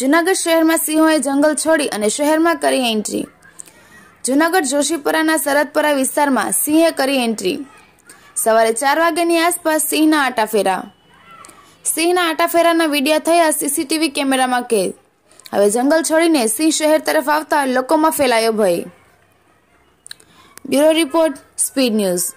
જૂનાગઢ શહેરમાં સિંહોએ જંગલ છોડી અને શહેરમાં કરી એન્ટ્રી જૂનાગઢ જોશીપુરાના સરદપરા વિસ્તારમાં સિંહે કરી એન્ટ્રી સવારે ચાર વાગ્યાની આસપાસ સિંહના આટાફેરા સિંહના આટાફેરાના વિડીયા થયા સીસીટીવી કેમેરામાં કેદ હવે જંગલ છોડીને સિંહ શહેર તરફ આવતા લોકોમાં ફેલાયો ભય બ્યુરો રિપોર્ટ સ્પીડ ન્યૂઝ